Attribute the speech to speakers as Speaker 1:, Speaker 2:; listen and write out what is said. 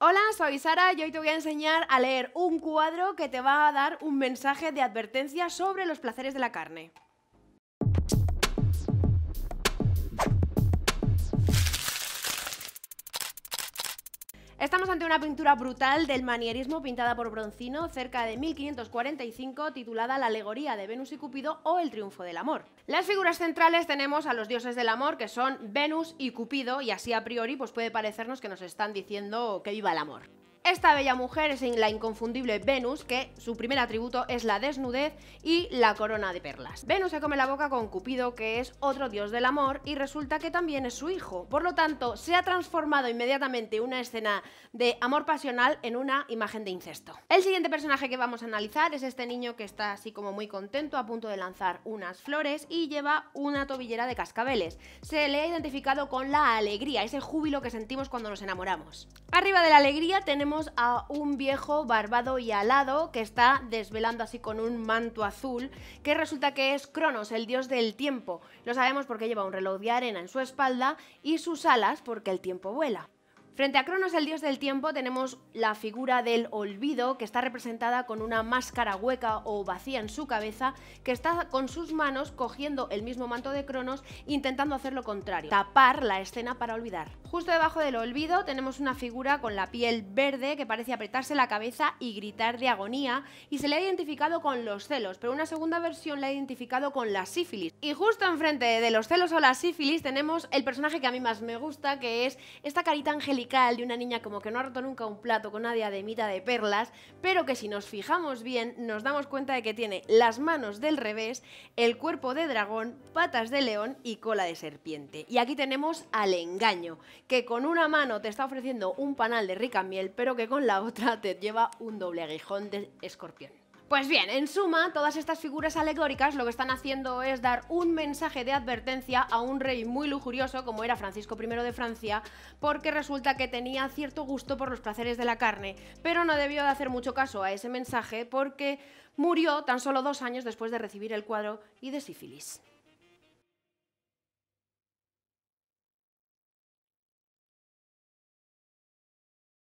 Speaker 1: Hola, soy Sara y hoy te voy a enseñar a leer un cuadro que te va a dar un mensaje de advertencia sobre los placeres de la carne. Estamos ante una pintura brutal del manierismo pintada por Broncino cerca de 1545 titulada La alegoría de Venus y Cupido o El triunfo del amor. Las figuras centrales tenemos a los dioses del amor que son Venus y Cupido y así a priori pues puede parecernos que nos están diciendo que viva el amor. Esta bella mujer es la inconfundible Venus, que su primer atributo es la desnudez y la corona de perlas. Venus se come la boca con Cupido, que es otro dios del amor, y resulta que también es su hijo. Por lo tanto, se ha transformado inmediatamente una escena de amor pasional en una imagen de incesto. El siguiente personaje que vamos a analizar es este niño que está así como muy contento a punto de lanzar unas flores y lleva una tobillera de cascabeles. Se le ha identificado con la alegría, ese júbilo que sentimos cuando nos enamoramos. Arriba de la alegría tenemos a un viejo barbado y alado que está desvelando así con un manto azul, que resulta que es Cronos, el dios del tiempo. Lo sabemos porque lleva un reloj de arena en su espalda y sus alas porque el tiempo vuela. Frente a Cronos, el dios del tiempo, tenemos la figura del olvido, que está representada con una máscara hueca o vacía en su cabeza, que está con sus manos cogiendo el mismo manto de Cronos, intentando hacer lo contrario, tapar la escena para olvidar. Justo debajo del olvido tenemos una figura con la piel verde que parece apretarse la cabeza y gritar de agonía, y se le ha identificado con los celos, pero una segunda versión la ha identificado con la sífilis. Y justo enfrente de los celos o la sífilis tenemos el personaje que a mí más me gusta, que es esta carita angelical de una niña como que no ha roto nunca un plato con de mitad de perlas, pero que si nos fijamos bien nos damos cuenta de que tiene las manos del revés, el cuerpo de dragón, patas de león y cola de serpiente. Y aquí tenemos al engaño, que con una mano te está ofreciendo un panal de rica miel, pero que con la otra te lleva un doble aguijón de escorpión. Pues bien, en suma, todas estas figuras alegóricas lo que están haciendo es dar un mensaje de advertencia a un rey muy lujurioso como era Francisco I de Francia, porque resulta que tenía cierto gusto por los placeres de la carne, pero no debió de hacer mucho caso a ese mensaje porque murió tan solo dos años después de recibir el cuadro y de sífilis.